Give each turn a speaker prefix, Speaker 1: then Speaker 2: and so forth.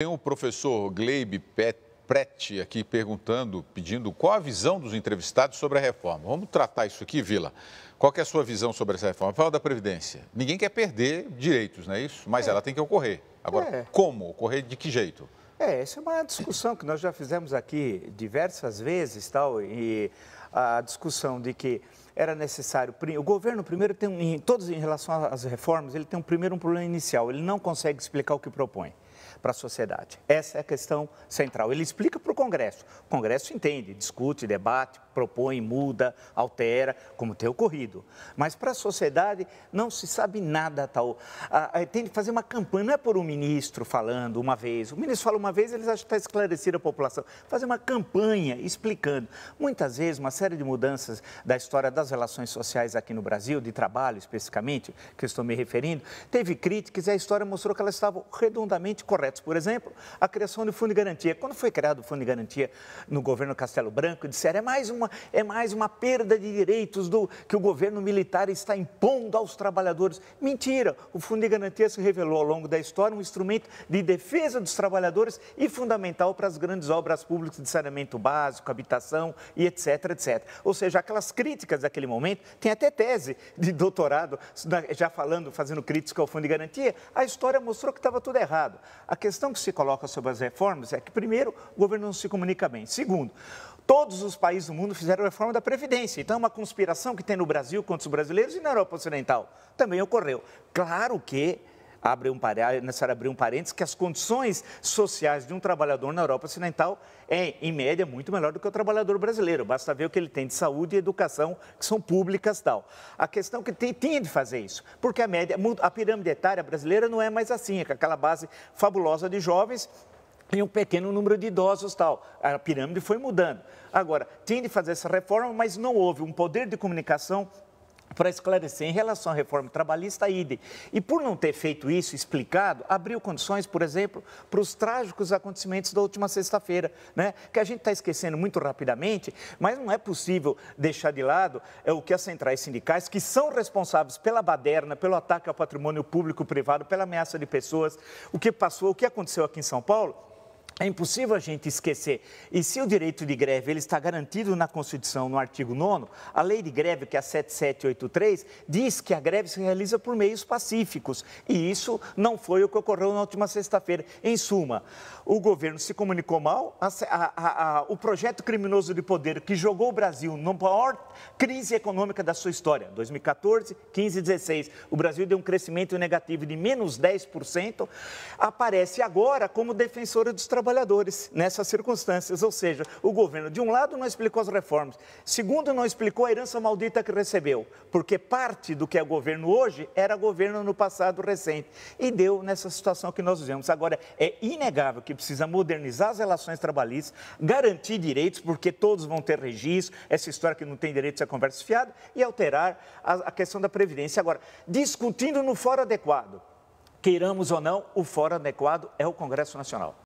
Speaker 1: Tem o professor Gleib Prete aqui perguntando, pedindo qual a visão dos entrevistados sobre a reforma. Vamos tratar isso aqui, Vila. Qual é a sua visão sobre essa reforma? Fala da Previdência. Ninguém quer perder direitos, não é isso? Mas é. ela tem que ocorrer. Agora, é. como? Ocorrer de que jeito? É, essa é uma discussão que nós já fizemos aqui diversas vezes, tal, e a discussão de que era necessário. O governo primeiro tem, em, todos em relação às reformas, ele tem um primeiro um problema inicial. Ele não consegue explicar o que propõe para a sociedade. Essa é a questão central. Ele explica para o Congresso. O Congresso entende, discute, debate, propõe, muda, altera, como tem ocorrido. Mas para a sociedade não se sabe nada tal. Ah, eh, tem que fazer uma campanha, não é por um ministro falando uma vez. O ministro fala uma vez, eles acham que está esclarecida a população. Fazer uma campanha explicando. Muitas vezes, uma série de mudanças da história das relações sociais aqui no Brasil, de trabalho especificamente, que eu estou me referindo, teve críticas e a história mostrou que elas estavam redondamente corretas. Por exemplo, a criação do Fundo de Garantia. Quando foi criado o Fundo de Garantia no governo Castelo Branco, disseram é mais uma é mais uma perda de direitos do que o governo militar está impondo aos trabalhadores. Mentira! O Fundo de Garantia se revelou ao longo da história um instrumento de defesa dos trabalhadores e fundamental para as grandes obras públicas de saneamento básico, habitação e etc, etc. Ou seja, aquelas críticas daquele momento, tem até tese de doutorado, já falando, fazendo crítica ao Fundo de Garantia, a história mostrou que estava tudo errado. A questão que se coloca sobre as reformas é que, primeiro, o governo não se comunica bem. Segundo, todos os países do mundo fizeram reforma da Previdência. Então, é uma conspiração que tem no Brasil contra os brasileiros e na Europa Ocidental também ocorreu. Claro que abre um é necessário abrir um parênteses que as condições sociais de um trabalhador na Europa Ocidental é, em média, muito melhor do que o trabalhador brasileiro. Basta ver o que ele tem de saúde e educação, que são públicas tal. A questão que tem, tinha de fazer isso, porque a média, a pirâmide etária brasileira não é mais assim, é com aquela base fabulosa de jovens e um pequeno número de idosos tal. A pirâmide foi mudando. Agora, tem de fazer essa reforma, mas não houve um poder de comunicação para esclarecer em relação à reforma trabalhista IDE. E por não ter feito isso explicado, abriu condições, por exemplo, para os trágicos acontecimentos da última sexta-feira, né? que a gente está esquecendo muito rapidamente, mas não é possível deixar de lado é, o que as centrais sindicais, que são responsáveis pela baderna, pelo ataque ao patrimônio público e privado, pela ameaça de pessoas, o que passou, o que aconteceu aqui em São Paulo, é impossível a gente esquecer. E se o direito de greve ele está garantido na Constituição, no artigo 9, a lei de greve, que é a 7783, diz que a greve se realiza por meios pacíficos. E isso não foi o que ocorreu na última sexta-feira. Em suma, o governo se comunicou mal, a, a, a, o projeto criminoso de poder que jogou o Brasil na maior crise econômica da sua história, 2014, 15 e 16, o Brasil deu um crescimento negativo de menos 10%, aparece agora como defensora dos trabalhadores trabalhadores nessas circunstâncias. Ou seja, o governo, de um lado, não explicou as reformas, segundo, não explicou a herança maldita que recebeu, porque parte do que é governo hoje era governo no passado recente e deu nessa situação que nós vivemos. Agora, é inegável que precisa modernizar as relações trabalhistas, garantir direitos, porque todos vão ter registro, essa história que não tem direito a conversa fiada, e alterar a, a questão da Previdência. Agora, discutindo no fórum adequado, queiramos ou não, o fórum adequado é o Congresso Nacional.